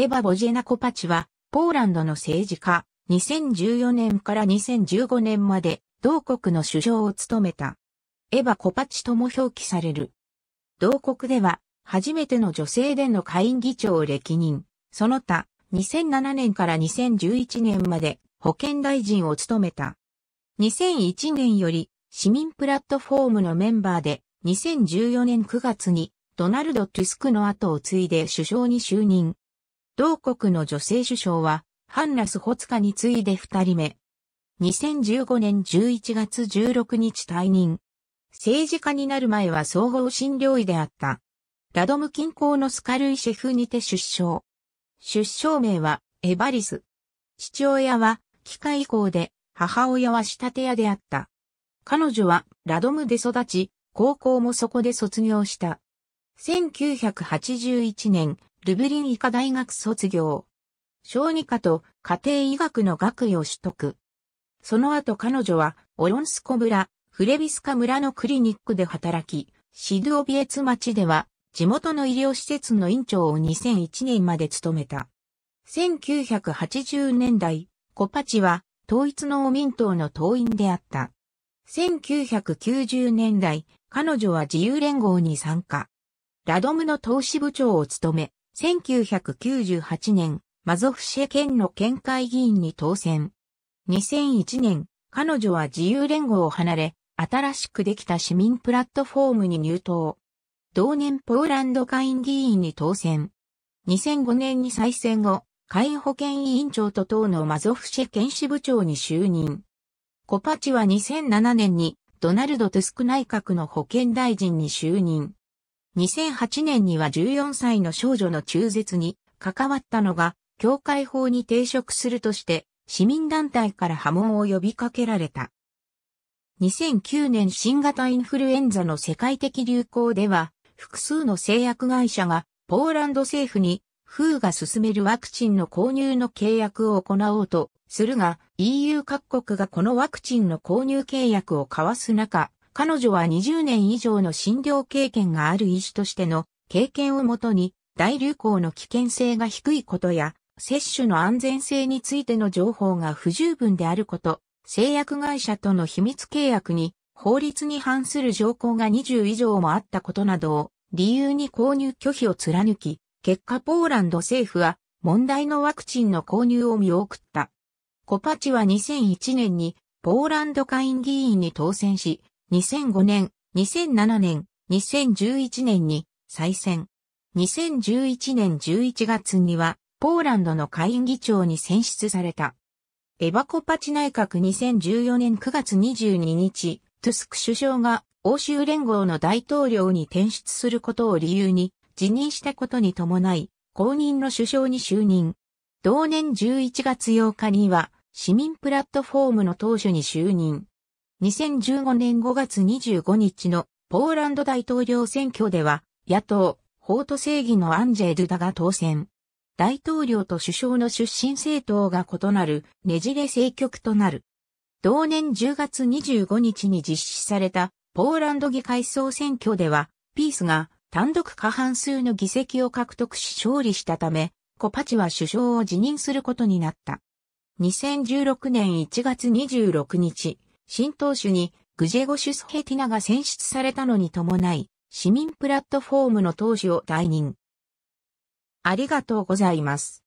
エヴァ・ボジェナコパチは、ポーランドの政治家、2014年から2015年まで、同国の首相を務めた。エヴァ・コパチとも表記される。同国では、初めての女性での下院議長を歴任。その他、2007年から2011年まで保健大臣を務めた。2001年より市民プラットフォームのメンバーで2014年9月にドナルド・トゥスクの後を継いで首相に就任。同国の女性首相は、ハンラス・ホツカに次いで二人目。2015年11月16日退任。政治家になる前は総合診療医であった。ラドム近郊のスカルイシェフにて出生。出生名はエバリス。父親は機械工で、母親は仕立て屋であった。彼女はラドムで育ち、高校もそこで卒業した。1981年、ルブリン医科大学卒業。小児科と家庭医学の学位を取得。その後彼女はオロンスコ村、フレビスカ村のクリニックで働き、シドオビエツ町では地元の医療施設の院長を2001年まで務めた。1980年代、コパチは統一農民党の党員であった。1990年代、彼女は自由連合に参加。ラドムの投資部長を務め、1998年、マゾフシェ県の県会議員に当選。2001年、彼女は自由連合を離れ、新しくできた市民プラットフォームに入党。同年ポーランド会議員に当選。2005年に再選後、会員保健委員長と党のマゾフシェ県支部長に就任。コパチは2007年にドナルド・トゥスク内閣の保健大臣に就任。2008年には14歳の少女の中絶に関わったのが、教会法に抵触するとして、市民団体から波紋を呼びかけられた。2009年新型インフルエンザの世界的流行では、複数の製薬会社がポーランド政府に f が進めるワクチンの購入の契約を行おうとするが EU 各国がこのワクチンの購入契約を交わす中、彼女は20年以上の診療経験がある医師としての経験をもとに、大流行の危険性が低いことや、接種の安全性についての情報が不十分であること、製薬会社との秘密契約に法律に反する条項が20以上もあったことなどを理由に購入拒否を貫き、結果ポーランド政府は問題のワクチンの購入を見送った。コパチは2001年にポーランド下院議員に当選し、2005年、2007年、2011年に再選。2011年11月には、ポーランドの下院議長に選出された。エバコパチ内閣2014年9月22日、トゥスク首相が欧州連合の大統領に転出することを理由に辞任したことに伴い、公認の首相に就任。同年11月8日には、市民プラットフォームの当初に就任。2015年5月25日のポーランド大統領選挙では、野党、法と正義のアンジェ・ドゥダが当選。大統領と首相の出身政党が異なるねじれ政局となる。同年10月25日に実施されたポーランド議会総選挙では、ピースが単独過半数の議席を獲得し勝利したため、コパチは首相を辞任することになった。2016年1月26日、新党首にグジェゴシュスヘティナが選出されたのに伴い、市民プラットフォームの党首を退任。ありがとうございます。